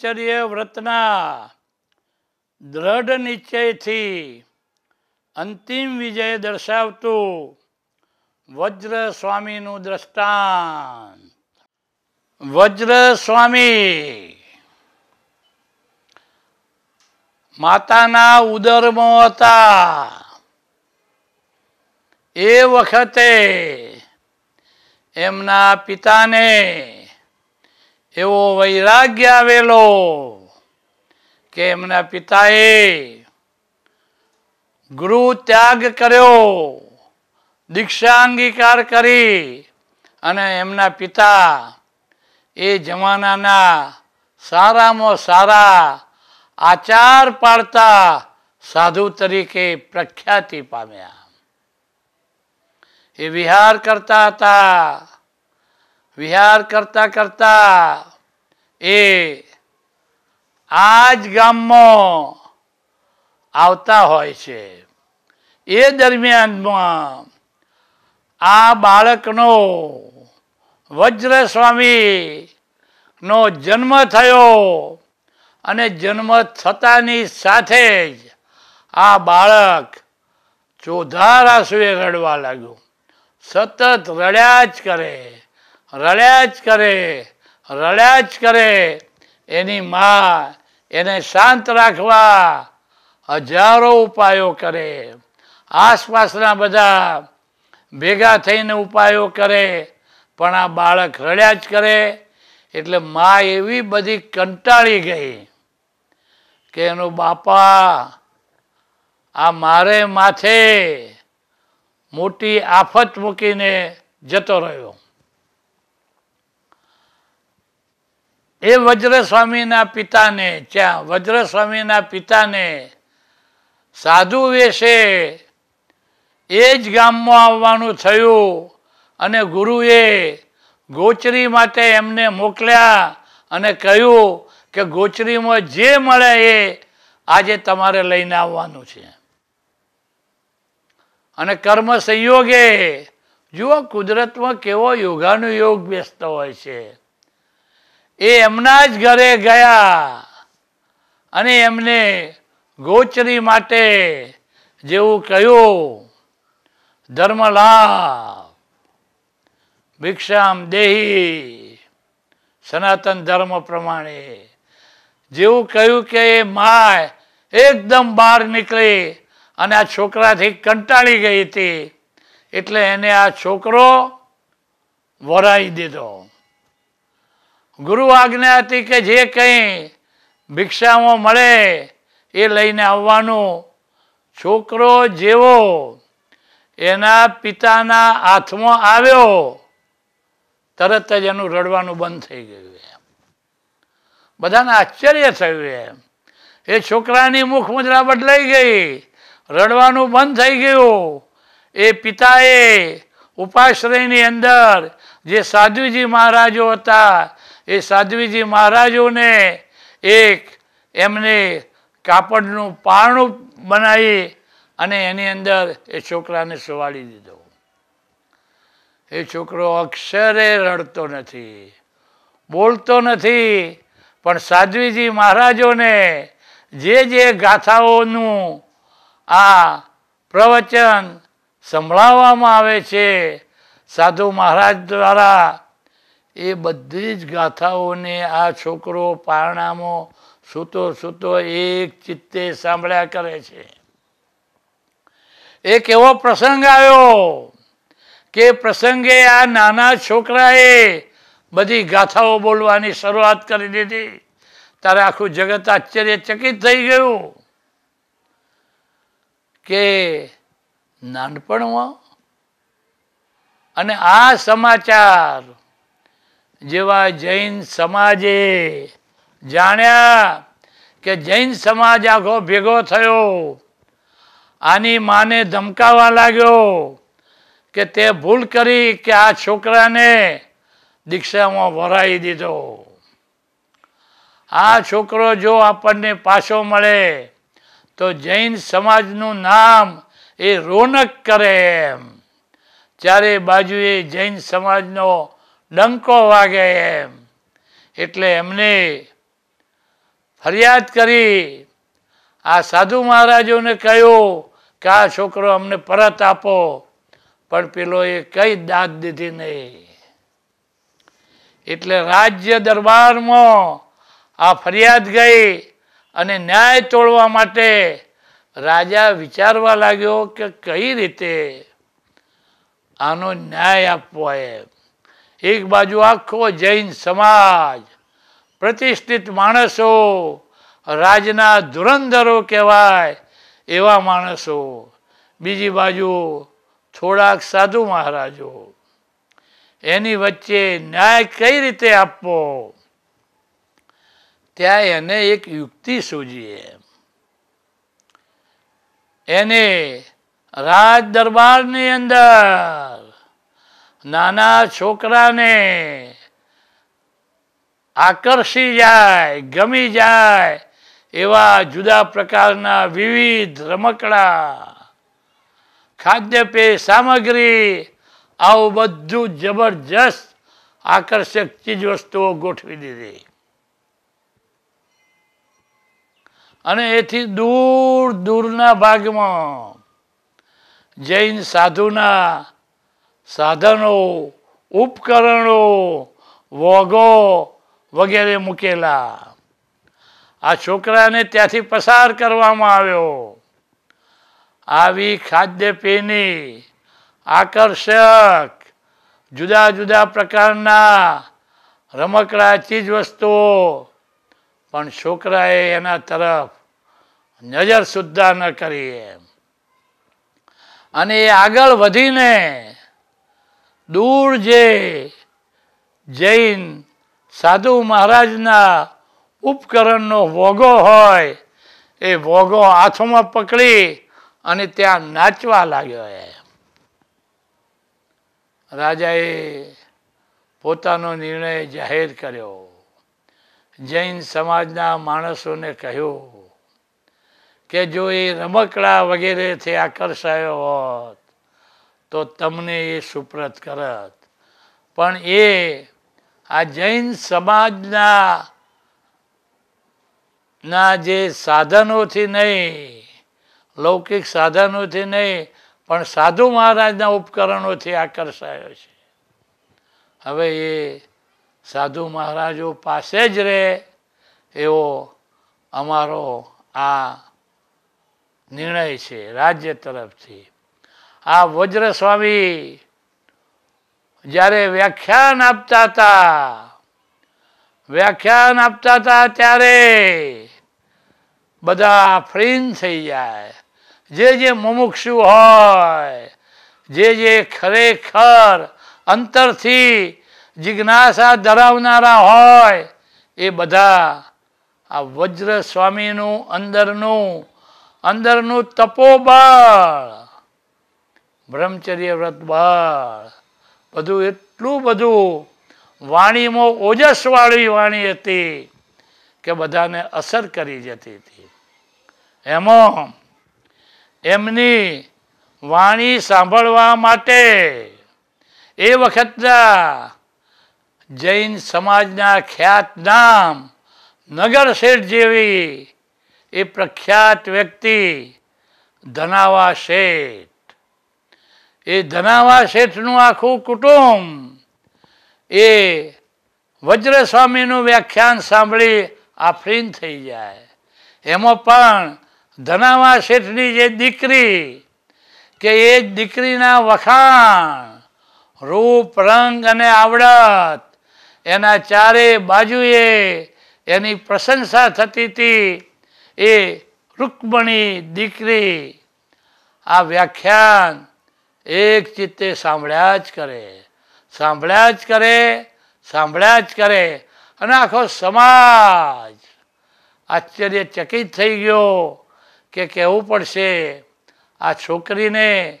બ્રહ્મચર્ય વ્રતના દ્રઢ નિશ્ચયથી અંતિમ વિજય દર્શાવતું વજ્ર સ્વામીનું દ્રષ્ટાંત વજ્ર સ્વામી માતાના ઉદરમાં હતા એ વખતે એમના પિતાને એવો વૈરાગ્ય આવેલો કે એમના પિતાએ ગુરુ ત્યાગ કર્યો દીક્ષા અંગીકાર કરી અને એમના પિતા એ જમાનાના સારામાં સારા આચાર પાડતા સાધુ તરીકે પ્રખ્યાતિ પામ્યા એ વિહાર કરતા હતા વિહાર કરતા કરતા એ આ જ ગામમાં આવતા હોય છે એ દરમિયાનમાં આ બાળકનો વજ્ર સ્વામીનો જન્મ થયો અને જન્મ થતાની સાથે જ આ બાળક ચોધાર આંસુએ રડવા લાગ્યું સતત રડ્યા જ કરે રડ્યા જ કરે રડ્યા જ કરે એની મા એને શાંત રાખવા હજારો ઉપાયો કરે આસપાસના બધા ભેગા થઈને ઉપાયો કરે પણ આ બાળક રડ્યા જ કરે એટલે મા એવી બધી કંટાળી ગઈ કે એનો બાપા આ મારે માથે મોટી આફત મૂકીને જતો રહ્યો એ વજ્રસ્વામીના પિતાને ત્યાં વજ્રસ્વામીના પિતાને સાધુ વેશે એ જ ગામમાં આવવાનું થયું અને ગુરુએ ગોચરી માટે એમને મોકલ્યા અને કહ્યું કે ગોચરીમાં જે મળે એ આજે તમારે લઈને આવવાનું છે અને કર્મ સંયોગે જુઓ કુદરતમાં કેવો યોગાનુયોગ બેસતો હોય છે એ એમના જ ઘરે ગયા અને એમને ગોચરી માટે જેવું કહ્યું ધર્મલાભ ભિક્ષામ દેહી સનાતન ધર્મ પ્રમાણે જેવું કહ્યું કે એ માય એકદમ બહાર નીકળી અને આ છોકરાથી કંટાળી ગઈ હતી એટલે એને આ છોકરો વરાઈ દીધો ગુરુ આજ્ઞા હતી કે જે કંઈ ભિક્ષામાં મળે એ લઈને આવવાનું છોકરો જેવો એના પિતાના હાથમાં આવ્યો તરત જ એનું રડવાનું બંધ થઈ ગયું એમ બધાને આશ્ચર્ય થયું એમ એ છોકરાની મુખ મુદ્રા બદલાઈ ગઈ રડવાનું બંધ થઈ ગયું એ પિતાએ ઉપાશ્રયની અંદર જે સાધુજી મહારાજો હતા એ સાધ્વીજી મહારાજોને એક એમને કાપડનું પારણું બનાવી અને એની અંદર એ છોકરાને સુવાડી દીધો એ છોકરો અક્ષરે રડતો નથી બોલતો નથી પણ સાધ્વીજી મહારાજોને જે જે ગાથાઓનું આ પ્રવચન સંભળાવવામાં આવે છે સાધુ મહારાજ દ્વારા એ બધી જ ગાથાઓને આ છોકરો પારણામાં સૂતો સૂતો એક ચિત્તે સાંભળ્યા કરે છે એક એવો પ્રસંગ આવ્યો કે પ્રસંગે આ નાના છોકરાએ બધી ગાથાઓ બોલવાની શરૂઆત કરી દીધી ત્યારે આખું જગત આશ્ચર્યચકિત થઈ ગયું કે નાનપણમાં અને આ સમાચાર જેવા જૈન સમાજે જાણ્યા કે જૈન સમાજ આખો ભેગો થયો આની માને ધમકાવા લાગ્યો કે તે ભૂલ કરી કે આ છોકરાને દીક્ષામાં ભરાઈ દીધો આ છોકરો જો આપણને પાછો મળે તો જૈન સમાજનું નામ એ રોનક કરે એમ ચારે બાજુએ જૈન સમાજનો ડંકો વાગે એમ એટલે એમને ફરિયાદ કરી આ સાધુ મહારાજોને કહ્યું કે આ છોકરો અમને પરત આપો પણ પેલો એ કઈ દાદ દીધી નહીં એટલે રાજ્ય દરબારમાં આ ફરિયાદ ગઈ અને ન્યાય તોડવા માટે રાજા વિચારવા લાગ્યો કે કઈ રીતે આનો ન્યાય આપવો એમ એક બાજુ આખો જૈન સમાજ પ્રતિષ્ઠિત માણસો રાજના ધુરંધરો કહેવાય એવા માણસો બીજી બાજુ થોડાક સાધુ મહારાજો એની વચ્ચે ન્યાય કઈ રીતે આપવો ત્યાં એને એક યુક્તિ સૂજીએ એને રાજ દરબારની અંદર નાના છોકરાને આકર્ષી જાય ગમી જાય એવા જુદા પ્રકારના વિવિધ રમકડા ખાદ્યપેય સામગ્રી આવું બધું જબરજસ્ત આકર્ષક ચીજ વસ્તુઓ ગોઠવી દીધી અને એથી દૂર દૂરના ભાગમાં જૈન સાધુના સાધનો ઉપકરણો વોગો વગેરે મૂકેલા આ છોકરાને ત્યાંથી પસાર કરવામાં આવ્યો આવી ખાદ્યપેયની આકર્ષક જુદા જુદા પ્રકારના રમકડા ચીજવસ્તુઓ પણ છોકરાએ એના તરફ નજર સુદ્ધા ન કરી એમ અને એ આગળ વધીને દૂર જે જૈન સાધુ મહારાજના ઉપકરણનો વોગો હોય એ વોગો હાથોમાં પકડી અને ત્યાં નાચવા લાગ્યો એ રાજાએ પોતાનો નિર્ણય જાહેર કર્યો જૈન સમાજના માણસોને કહ્યું કે જો એ રમકડા વગેરેથી આકર્ષાયો હોત તો તમને એ સુપ્રત કરત પણ એ આ જૈન સમાજના ના જે સાધનોથી નહીં લૌકિક સાધનોથી નહીં પણ સાધુ મહારાજના ઉપકરણોથી આકર્ષાયો છે હવે એ સાધુ મહારાજો પાસે જ રહે એવો અમારો આ નિર્ણય છે રાજ્ય તરફથી આ વજ્ર સ્વામી જ્યારે વ્યાખ્યાન આપતા હતા વ્યાખ્યાન આપતા હતા ત્યારે બધા ફ્રીન થઈ જાય જે જે મુમુક્ષુ હોય જે જે ખરેખર અંતરથી જિજ્ઞાસા ધરાવનારા હોય એ બધા આ વજ્ર સ્વામીનું અંદરનું અંદરનું તપોબળ બ્રહ્મચર્ય વ્રત બળ બધું એટલું બધું વાણીમાં ઓજસવાળી વાણી હતી કે બધાને અસર કરી જતી હતી એમાં એમની વાણી સાંભળવા માટે એ વખતના જૈન સમાજના ખ્યાતનામ નગરશેઠ જેવી એ પ્રખ્યાત વ્યક્તિ ધનાવા શેઠ એ ધનાવા શેઠનું આખું કુટુંબ એ વજ્ર સ્વામીનું વ્યાખ્યાન સાંભળી આફરીન થઈ જાય એમાં પણ ધનાવા શેઠની જે દીકરી કે એ જ દીકરીના વખાણ રૂપ રંગ અને આવડત એના ચારે બાજુએ એની પ્રશંસા થતી હતી એ રૂકમણી દીકરી આ વ્યાખ્યાન એક ચિત્તે સાંભળ્યા જ કરે સાંભળ્યા જ કરે સાંભળ્યા જ કરે અને આખો સમાજ આશ્ચર્ય ચકિત થઈ ગયો કે કહેવું પડશે આ છોકરીને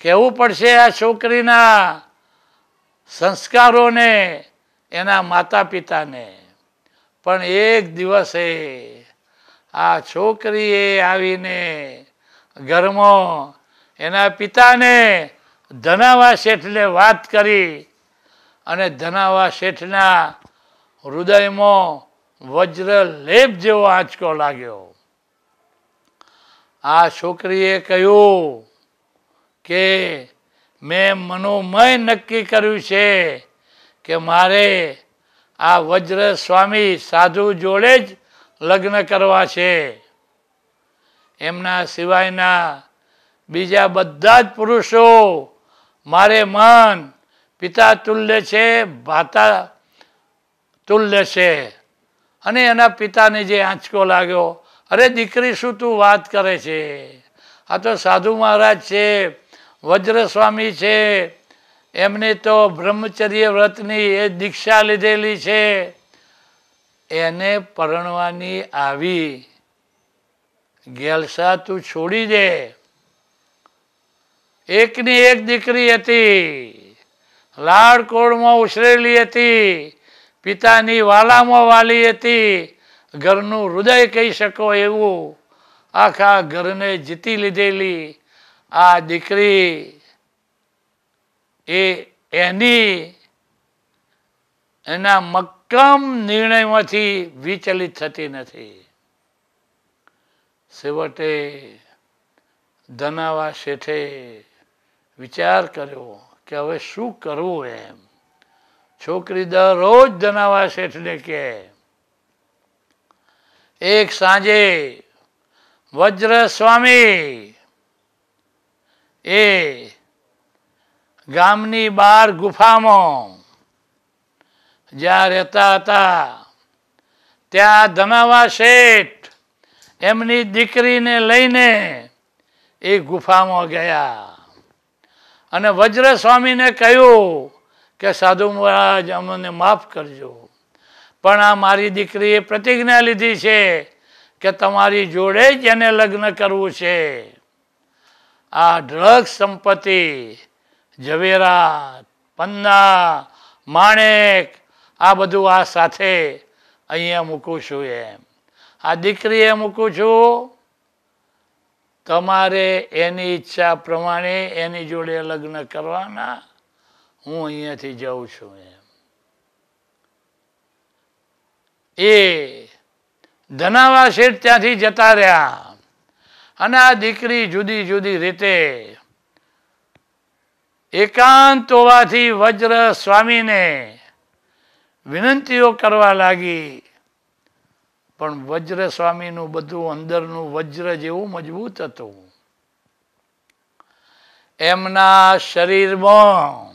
કહેવું પડશે આ છોકરીના સંસ્કારોને એના માતા પિતાને પણ એક દિવસે આ છોકરીએ આવીને ઘરમાં એના પિતાને ધનાવા શેઠને વાત કરી અને ધનાવા શેઠના હૃદયમાં વજ્ર લેપ જેવો આંચકો લાગ્યો આ છોકરીએ કહ્યું કે મેં મનોમય નક્કી કર્યું છે કે મારે આ વજ્ર સ્વામી સાધુ જોડે જ લગ્ન કરવા છે એમના સિવાયના બીજા બધા જ પુરુષો મારે મન પિતા તુલ્ય છે ભાતા તુલ્ય છે અને એના પિતાને જે આંચકો લાગ્યો અરે દીકરી શું તું વાત કરે છે આ તો સાધુ મહારાજ છે વજ્રસ્વામી છે એમને તો બ્રહ્મચર્ય વ્રતની એ દીક્ષા લીધેલી છે એને પરણવાની આવી ગેલસા તું છોડી દે એકની એક દીકરી હતી લાડકોડમાં ઉછરેલી હતી પિતાની વાલામાં વાલી હતી ઘરનું હૃદય કહી શકો એવું આખા ઘરને જીતી લીધેલી આ દીકરી એ એની એના મક્કમ નિર્ણયમાંથી વિચલિત થતી નથી છેવટે ધનાવા શેઠે વિચાર કર્યો કે હવે શું કરવું એમ છોકરી દરરોજ ધનાવા શેઠને કે એક સાંજે વજ્ર સ્વામી એ ગામની બાર ગુફામાં જ્યાં રહેતા હતા ત્યાં ધનાવા શેઠ એમની દીકરીને લઈને એ ગુફામાં ગયા અને વજ્ર સ્વામીને કહ્યું કે સાધુ મહારાજ અમને માફ કરજો પણ આ મારી દીકરીએ પ્રતિજ્ઞા લીધી છે કે તમારી જોડે જ એને લગ્ન કરવું છે આ ડ્રગ્સ સંપત્તિ ઝવેરા પન્ના માણેક આ બધું આ સાથે અહીંયા મૂકું છું એમ આ દીકરીએ મૂકું છું તમારે એની ઈચ્છા પ્રમાણે એની જોડે લગ્ન કરવાના હું અહીંયાથી જાઉં છું એમ એ ધનાવા શેઠ ત્યાંથી જતા રહ્યા અને આ દીકરી જુદી જુદી રીતે એકાંત હોવાથી વજ્ર સ્વામીને વિનંતીઓ કરવા લાગી પણ વજ્ર સ્વામીનું બધું અંદરનું વજ્ર જેવું મજબૂત હતું એમના શરીરમાં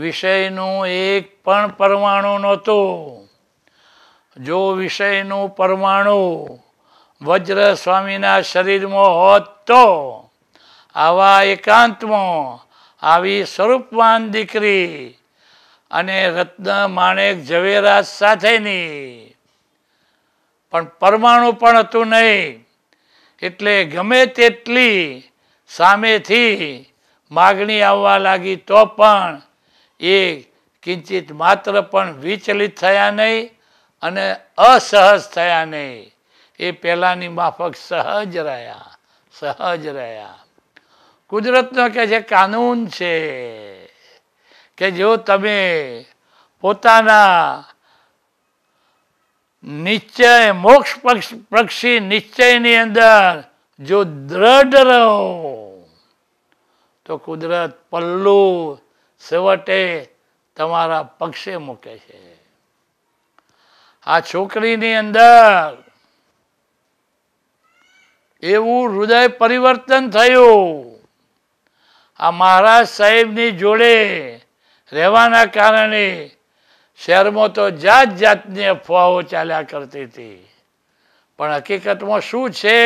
વિષયનું એક પણ પરમાણુ નહોતું જો વિષયનું પરમાણુ વજ્ર સ્વામીના શરીરમાં હોત તો આવા એકાંતમાં આવી સ્વરૂપવાન દીકરી અને રત્ન માણેક ઝવેરાત સાથેની પણ પરમાણુ પણ હતું નહીં એટલે ગમે તેટલી સામેથી માગણી આવવા લાગી તો પણ એ કિંચિત માત્ર પણ વિચલિત થયા નહીં અને અસહજ થયા નહીં એ પહેલાંની માફક સહજ રહ્યા સહજ રહ્યા કુદરતનો કે જે કાનૂન છે કે જો તમે પોતાના નિશ્ચય મોક્ષ પક્ષ પક્ષી નિશ્ચયની અંદર જો દ્રઢ રહો તો કુદરત પલ્લું છેવટે તમારા પક્ષે મૂકે છે આ છોકરીની અંદર એવું હૃદય પરિવર્તન થયું આ મહારાજ સાહેબની જોડે રહેવાના કારણે શહેરમાં તો જાત જાતની અફવાઓ ચાલ્યા કરતી હતી પણ હકીકતમાં શું છે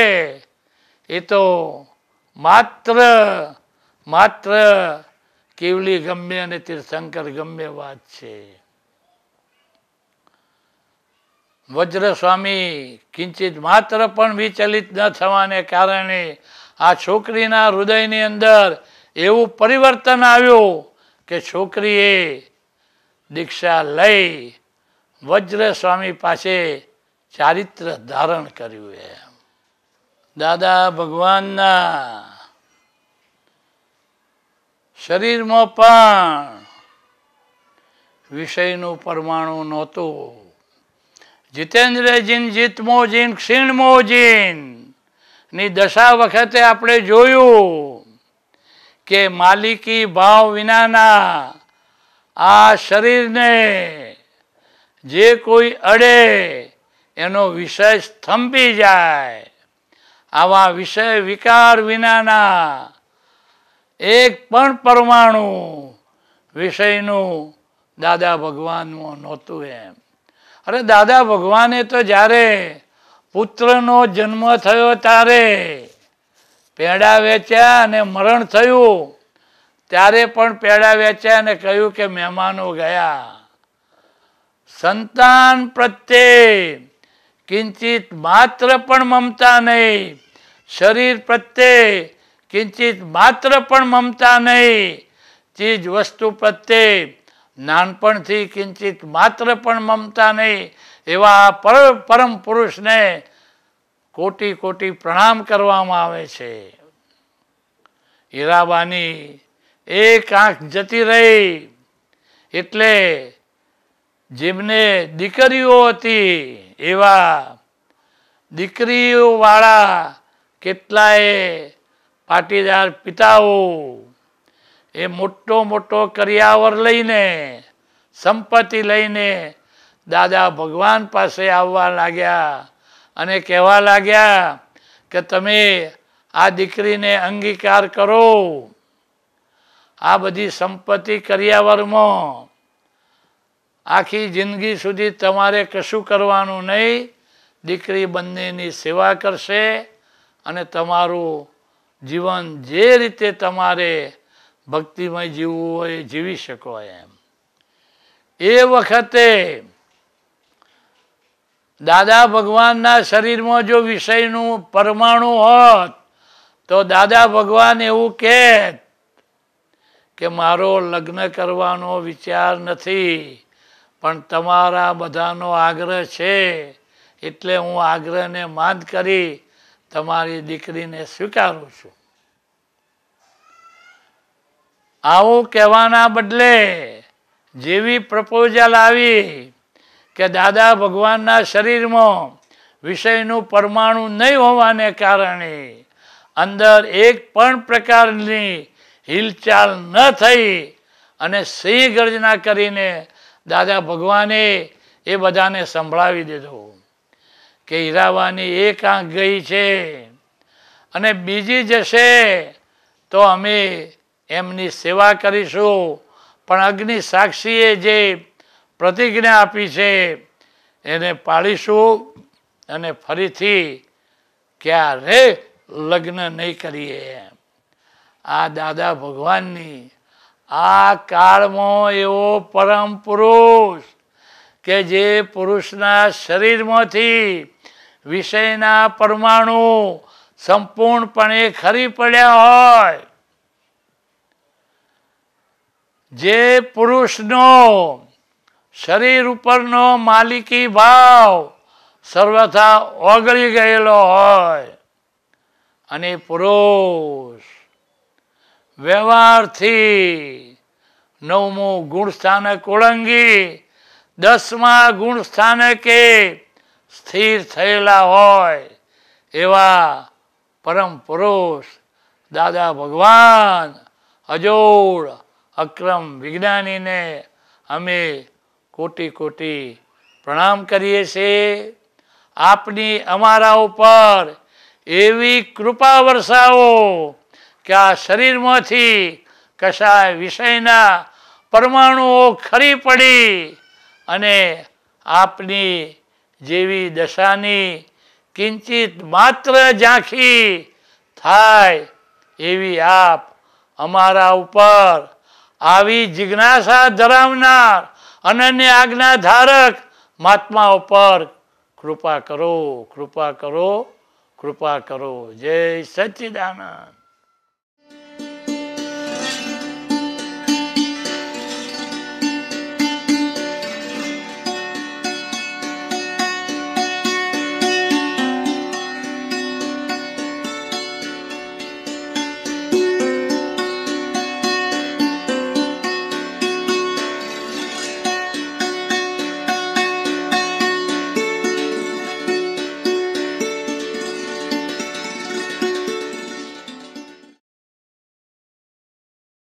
એ તો માત્ર માત્ર કેવલી ગમે અને તીર્થંકર ગમે વાત છે વજ્ર સ્વામી કિંચિત માત્ર પણ વિચલિત ન થવાને કારણે આ છોકરીના હૃદયની અંદર એવું પરિવર્તન આવ્યું કે છોકરીએ દીક્ષા લઈ વજ્ર સ્વામી પાસે ચારિત્ર ધારણ કર્યું એમ દાદા ભગવાનના શરીરમાં પણ વિષયનું પરમાણુ નહોતું જીતેન્દ્ર જીન જીતમો જીન ક્ષીણમો જીન ની દશા વખતે આપણે જોયું કે માલિકી ભાવ વિનાના આ શરીરને જે કોઈ અડે એનો વિષય સ્તંભી જાય આવા વિષય વિકાર વિનાના એક પણ પરમાણુ વિષયનું દાદા ભગવાનનું નહોતું એમ અરે દાદા ભગવાને તો જ્યારે પુત્રનો જન્મ થયો ત્યારે પેડા વેચ્યા અને મરણ થયું ત્યારે પણ પેડા વેચ્યા અને કહ્યું કે મહેમાનો ગયા સંતાન પ્રત્યે કિંચિત માત્ર પણ મમતા નહીં શરીર પ્રત્યે કિંચિત માત્ર પણ મમતા નહીં ચીજ વસ્તુ પ્રત્યે નાનપણથી કિંચિત માત્ર પણ મમતા નહીં એવા પર પરમ પુરુષને કોટી કોટી પ્રણામ કરવામાં આવે છે હીરાબાની એક આંખ જતી રહી એટલે જેમને દીકરીઓ હતી એવા દીકરીઓવાળા કેટલાય પાટીદાર પિતાઓ એ મોટો મોટો કરિયાવર લઈને સંપત્તિ લઈને દાદા ભગવાન પાસે આવવા લાગ્યા અને કહેવા લાગ્યા કે તમે આ દીકરીને અંગીકાર કરો આ બધી સંપત્તિ કર્યાવરમાં આખી જિંદગી સુધી તમારે કશું કરવાનું નહીં દીકરી બંનેની સેવા કરશે અને તમારું જીવન જે રીતે તમારે ભક્તિમય જીવવું હોય જીવી શકો એમ એ વખતે દાદા ભગવાનના શરીરમાં જો વિષયનું પરમાણુ હોત તો દાદા ભગવાન એવું કહેત કે મારો લગ્ન કરવાનો વિચાર નથી પણ તમારા બધાનો આગ્રહ છે એટલે હું આગ્રહને માન કરી તમારી દીકરીને સ્વીકારું છું આવું કહેવાના બદલે જેવી પ્રપોઝલ આવી કે દાદા ભગવાનના શરીરમાં વિષયનું પરમાણુ નહીં હોવાને કારણે અંદર એક પણ પ્રકારની હિલચાલ ન થઈ અને સિંહ ગર્જના કરીને દાદા ભગવાને એ બધાને સંભળાવી દીધો કે હીરાવાની એક આંખ ગઈ છે અને બીજી જશે તો અમે એમની સેવા કરીશું પણ અગ્નિ સાક્ષીએ જે પ્રતિજ્ઞા આપી છે એને પાળીશું અને ફરીથી ક્યારે લગ્ન નહીં કરીએ એમ આ દાદા ભગવાનની આ કાળમાં એવો પરમ પુરુષ કે જે પુરુષના શરીરમાંથી વિષયના પરમાણુ સંપૂર્ણપણે ખરી પડ્યા હોય જે પુરુષનો શરીર ઉપરનો માલિકી ભાવ સર્વથા ઓગળી ગયેલો હોય અને પુરુષ વ્યવહારથી નવમું ગુણ સ્થાનક ઓળંગી દસમા ગુણ સ્થાનકે સ્થિર થયેલા હોય એવા પરમ પુરુષ દાદા ભગવાન અજોડ અક્રમ વિજ્ઞાનીને અમે કોટી કોટી પ્રણામ કરીએ છીએ આપની અમારા ઉપર એવી કૃપા વરસાવો કે આ શરીરમાંથી કશાય વિષયના પરમાણુઓ ખરી પડી અને આપની જેવી દશાની કિંચિત માત્ર ઝાંખી થાય એવી આપ અમારા ઉપર આવી જિજ્ઞાસા ધરાવનાર અનન્ય આજ્ઞા ધારક મહાત્મા ઉપર કૃપા કરો કૃપા કરો કૃપા કરો જય સચ્ચિદાનંદ